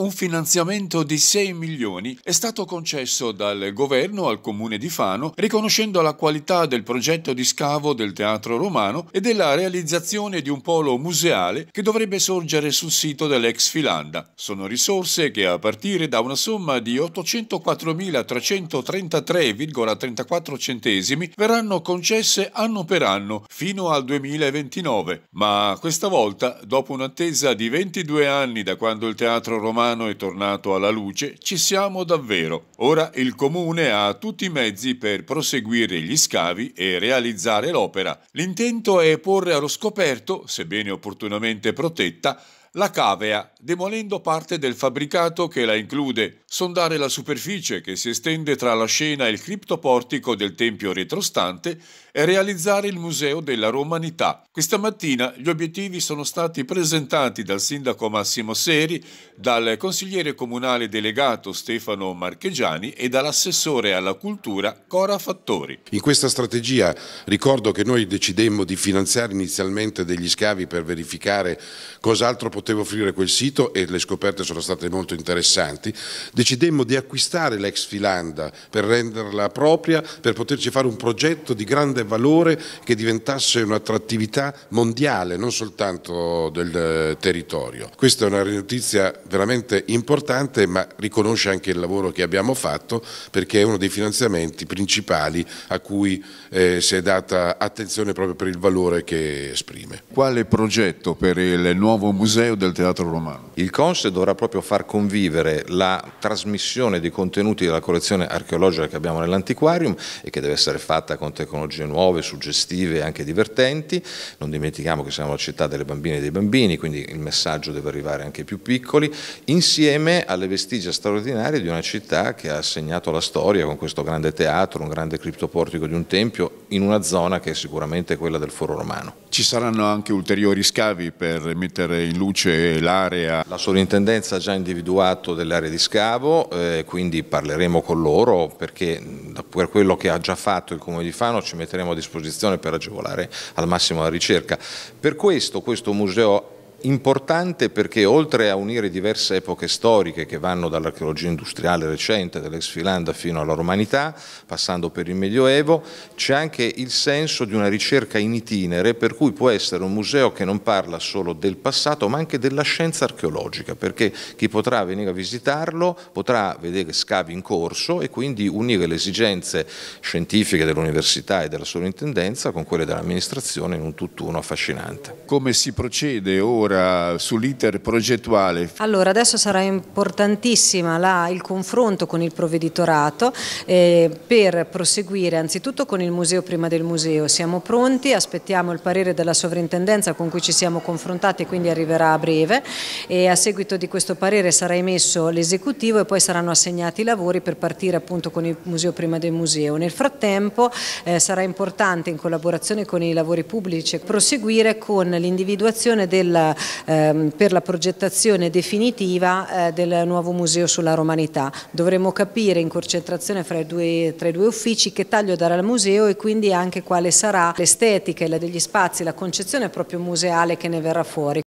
Un finanziamento di 6 milioni è stato concesso dal governo al comune di Fano, riconoscendo la qualità del progetto di scavo del teatro romano e della realizzazione di un polo museale che dovrebbe sorgere sul sito dell'ex Filanda. Sono risorse che a partire da una somma di 804.333,34 centesimi verranno concesse anno per anno fino al 2029, ma questa volta, dopo un'attesa di 22 anni da quando il teatro romano Milano è tornato alla luce, ci siamo davvero. Ora il comune ha tutti i mezzi per proseguire gli scavi e realizzare l'opera. L'intento è porre allo scoperto, sebbene opportunamente protetta, la cavea, demolendo parte del fabbricato che la include, sondare la superficie che si estende tra la scena e il criptoportico del tempio retrostante e realizzare il Museo della Romanità. Questa mattina gli obiettivi sono stati presentati dal sindaco Massimo Seri, dal consigliere comunale delegato Stefano Marchegiani e dall'assessore alla cultura Cora Fattori. In questa strategia ricordo che noi decidemmo di finanziare inizialmente degli scavi per verificare cos'altro poteva poteva offrire quel sito e le scoperte sono state molto interessanti, decidemmo di acquistare l'ex Filanda per renderla propria, per poterci fare un progetto di grande valore che diventasse un'attrattività mondiale, non soltanto del eh, territorio. Questa è una notizia veramente importante ma riconosce anche il lavoro che abbiamo fatto perché è uno dei finanziamenti principali a cui eh, si è data attenzione proprio per il valore che esprime. Quale progetto per il nuovo museo? Museo del Teatro Romano. Il Conse dovrà proprio far convivere la trasmissione di contenuti della collezione archeologica che abbiamo nell'antiquarium e che deve essere fatta con tecnologie nuove, suggestive e anche divertenti. Non dimentichiamo che siamo la città delle bambine e dei bambini, quindi il messaggio deve arrivare anche ai più piccoli, insieme alle vestigia straordinarie di una città che ha segnato la storia con questo grande teatro, un grande criptoportico di un tempio, in una zona che è sicuramente quella del Foro Romano. Ci saranno anche ulteriori scavi per mettere in luce dice l'area? La sovrintendenza ha già individuato delle aree di scavo, eh, quindi parleremo con loro perché per quello che ha già fatto il Comune di Fano ci metteremo a disposizione per agevolare al massimo la ricerca. Per questo questo museo importante perché oltre a unire diverse epoche storiche che vanno dall'archeologia industriale recente dell'ex Filanda fino alla Romanità, passando per il Medioevo, c'è anche il senso di una ricerca in itinere per cui può essere un museo che non parla solo del passato ma anche della scienza archeologica, perché chi potrà venire a visitarlo potrà vedere scavi in corso e quindi unire le esigenze scientifiche dell'università e della sovrintendenza con quelle dell'amministrazione in un tutt'uno affascinante. Come si procede ora? ancora sull'iter progettuale? Allora adesso sarà importantissima la, il confronto con il provveditorato eh, per proseguire anzitutto con il museo prima del museo, siamo pronti, aspettiamo il parere della sovrintendenza con cui ci siamo confrontati e quindi arriverà a breve e a seguito di questo parere sarà emesso l'esecutivo e poi saranno assegnati i lavori per partire appunto con il museo prima del museo. Nel frattempo eh, sarà importante in collaborazione con i lavori pubblici proseguire con l'individuazione del ehm, per la progettazione definitiva eh, del nuovo museo sulla romanità. Dovremo capire in concentrazione fra i, due, tra i due uffici che taglio darà al museo e quindi anche quale sarà l'estetica degli spazi, la concezione proprio museale che ne verrà fuori.